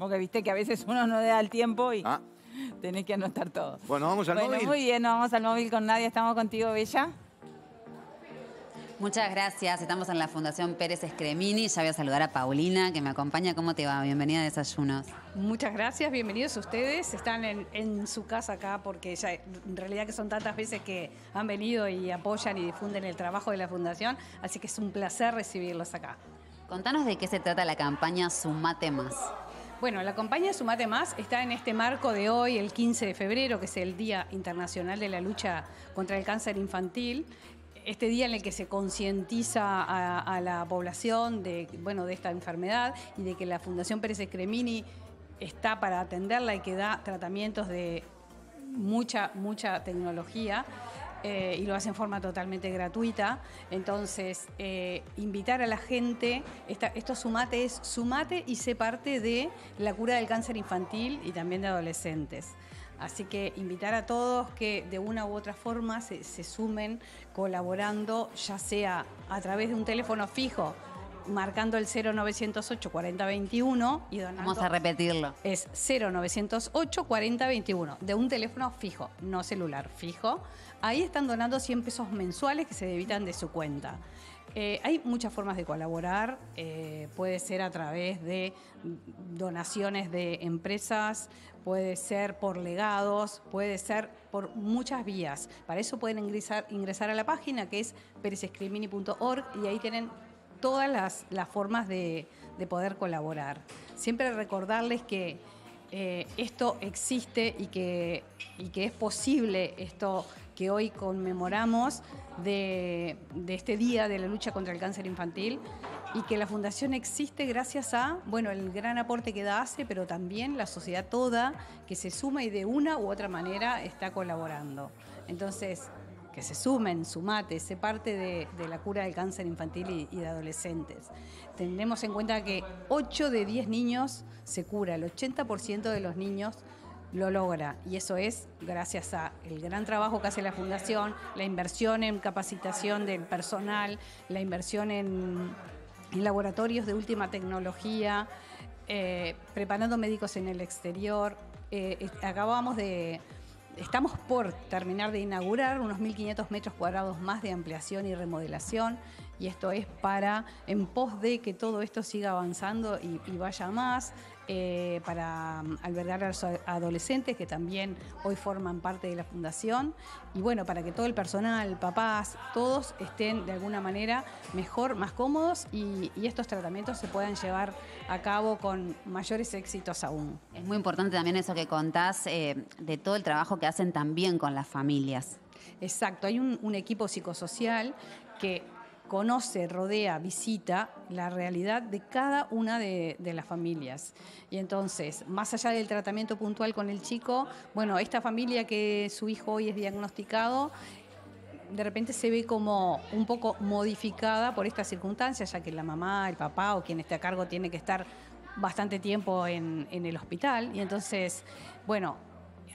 Porque viste que a veces uno no le da el tiempo y ah. tenés que anotar todo. Bueno, vamos al móvil. Muy bien, no vamos al móvil con nadie. Estamos contigo, Bella. Muchas gracias. Estamos en la Fundación Pérez Escremini. Ya voy a saludar a Paulina, que me acompaña. ¿Cómo te va? Bienvenida a Desayunos. Muchas gracias. Bienvenidos ustedes. Están en, su casa acá porque ya, en realidad que son tantas veces que han venido y apoyan y difunden el trabajo de la Fundación. Así que es un placer recibirlos acá. Contanos de qué se trata la campaña Sumate Más. Bueno, la compañía Sumate Más está en este marco de hoy, el 15 de febrero, que es el Día Internacional de la Lucha contra el Cáncer Infantil. Este día en el que se concientiza a, la población de, bueno, de esta enfermedad y de que la Fundación Pérez Cremini está para atenderla y que da tratamientos de mucha, mucha tecnología. Eh, y lo hacen en forma totalmente gratuita. Entonces, eh, invitar a la gente, esto sumate es sumate y sé parte de la cura del cáncer infantil y también de adolescentes. Así que invitar a todos que de una u otra forma se sumen colaborando, ya sea a través de un teléfono fijo, marcando el 0908 4021 y donando. Vamos a repetirlo. Es 0908 4021 de un teléfono fijo, no celular, fijo. Ahí están donando 100 pesos mensuales que se debitan de su cuenta. Eh, hay muchas formas de colaborar, eh, puede ser a través de donaciones de empresas, puede ser por legados, puede ser por muchas vías. Para eso pueden ingresar, ingresar a la página que es peresescrimini.org y ahí tienen todas las, formas de, poder colaborar. Siempre recordarles que eh, esto existe y que, y que es posible esto que hoy conmemoramos de, de este día de la lucha contra el cáncer infantil y que la fundación existe gracias a, bueno, el gran aporte que da hace, pero también la sociedad toda que se suma y de una u otra manera está colaborando. Entonces, se sumen, sumate, se parte de, la cura del cáncer infantil y, de adolescentes. Tendremos en cuenta que 8 de 10 niños se cura, el 80% de los niños lo logra y eso es gracias a el gran trabajo que hace la fundación, la inversión en capacitación del personal, la inversión en, laboratorios de última tecnología, eh, preparando médicos en el exterior. Eh, acabamos de estamos por terminar de inaugurar unos 1.500 metros cuadrados más de ampliación y remodelación y esto es para, en pos de que todo esto siga avanzando y, y vaya más, eh, para mm, albergar a los adolescentes que también hoy forman parte de la fundación y bueno, para que todo el personal, papás, todos estén de alguna manera mejor, más cómodos y, estos tratamientos se puedan llevar a cabo con mayores éxitos aún. Es muy importante también eso que contás eh, de todo el trabajo que hacen también con las familias. Exacto, hay un equipo psicosocial que conoce, rodea, visita la realidad de cada una de, las familias. Y entonces, más allá del tratamiento puntual con el chico, bueno, esta familia que su hijo hoy es diagnosticado, de repente se ve como un poco modificada por esta circunstancia, ya que la mamá, el papá o quien esté a cargo tiene que estar bastante tiempo en, en el hospital. Y entonces, bueno,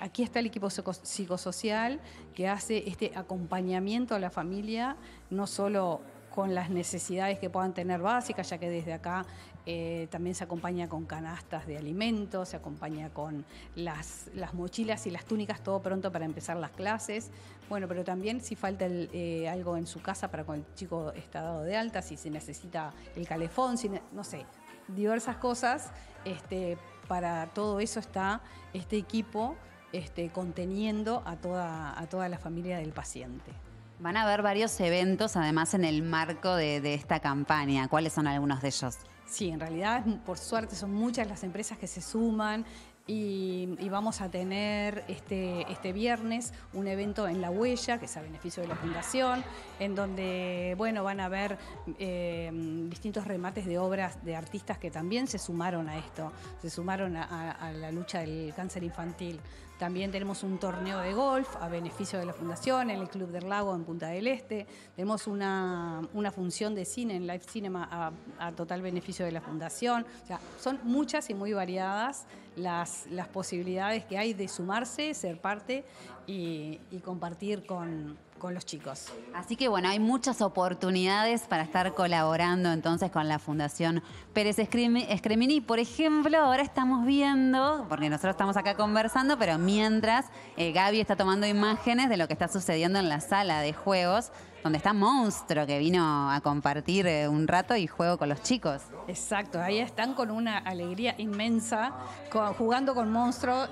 aquí está el equipo psicosocial que hace este acompañamiento a la familia, no solo con las necesidades que puedan tener básicas, ya que desde acá eh, también se acompaña con canastas de alimentos, se acompaña con las, mochilas y las túnicas, todo pronto para empezar las clases. Bueno, pero también si falta eh, algo en su casa para cuando el chico está dado de alta, si se necesita el calefón, no sé, diversas cosas, este, para todo eso está este equipo este, conteniendo a toda la familia del paciente. Van a haber varios eventos además en el marco de, esta campaña. ¿Cuáles son algunos de ellos? Sí, en realidad, por suerte, son muchas las empresas que se suman. Y, vamos a tener este, este, viernes un evento en La Huella, que es a beneficio de la Fundación, en donde bueno, van a haber em, distintos remates de obras de artistas que también se sumaron a esto, se sumaron a la lucha del cáncer infantil. También tenemos un torneo de golf a beneficio de la Fundación en el Club del Lago en Punta del Este. Tenemos una, función de cine en Live Cinema a, total beneficio de la Fundación. O sea, son muchas y muy variadas las, las posibilidades que hay de sumarse, ser parte y compartir con, con los chicos. Así que bueno, hay muchas oportunidades para estar colaborando entonces con la Fundación Pérez Escremini. Por ejemplo, ahora estamos viendo, porque nosotros estamos acá conversando, pero mientras eh, Gaby está tomando imágenes de lo que está sucediendo en la sala de juegos donde está Monstruo, que vino a compartir eh, un rato y juego con los chicos. Exacto, ahí están con una alegría inmensa, jugando con Monstruo,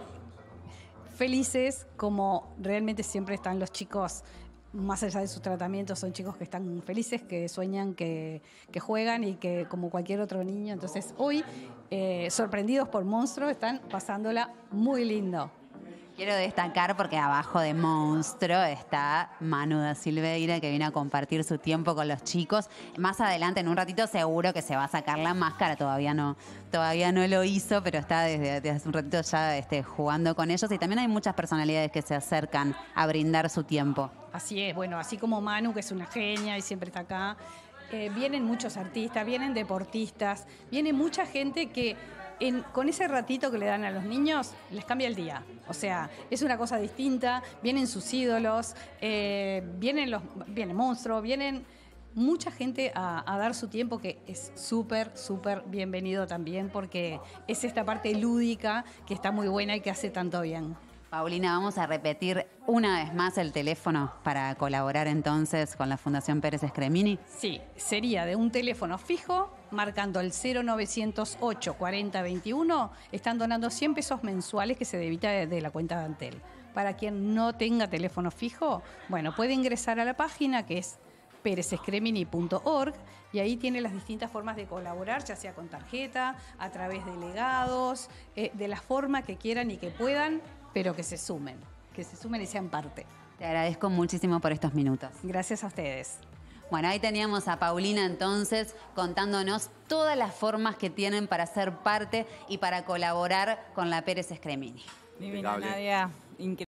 felices como realmente siempre están los chicos más allá de sus tratamientos, son chicos que están felices, que sueñan, que, juegan y que como cualquier otro niño. Entonces hoy, eh, sorprendidos por Monstruo, están pasándola muy lindo. Quiero destacar porque abajo de Monstruo está Manu da Silveira que viene a compartir su tiempo con los chicos. Más adelante, en un ratito, seguro que se va a sacar la máscara. Todavía no, todavía no lo hizo, pero está desde, hace un ratito ya este, jugando con ellos. Y también hay muchas personalidades que se acercan a brindar su tiempo. Así es, bueno, así como Manu, que es una genia y siempre está acá, eh, vienen muchos artistas, vienen deportistas, viene mucha gente que con ese ratito que le dan a los niños, les cambia el día. O sea, es una cosa distinta, vienen sus ídolos, eh, vienen los viene monstruos, vienen mucha gente a dar su tiempo, que es súper, súper bienvenido también, porque es esta parte lúdica que está muy buena y que hace tanto bien. Paulina, vamos a repetir una vez más el teléfono para colaborar entonces con la Fundación Pérez Escremini. Sí, sería de un teléfono fijo marcando el 0908 4021. Están donando 100 pesos mensuales que se debita de la cuenta de Antel. Para quien no tenga teléfono fijo, bueno, puede ingresar a la página que es pérezescremini.org y ahí tiene las distintas formas de colaborar, ya sea con tarjeta, a través de legados, eh, de la forma que quieran y que puedan pero que se sumen, que se sumen y sean parte. Te agradezco muchísimo por estos minutos. Gracias a ustedes. Bueno, ahí teníamos a Paulina entonces contándonos todas las formas que tienen para ser parte y para colaborar con la Pérez Scremini. Nadia, increíble.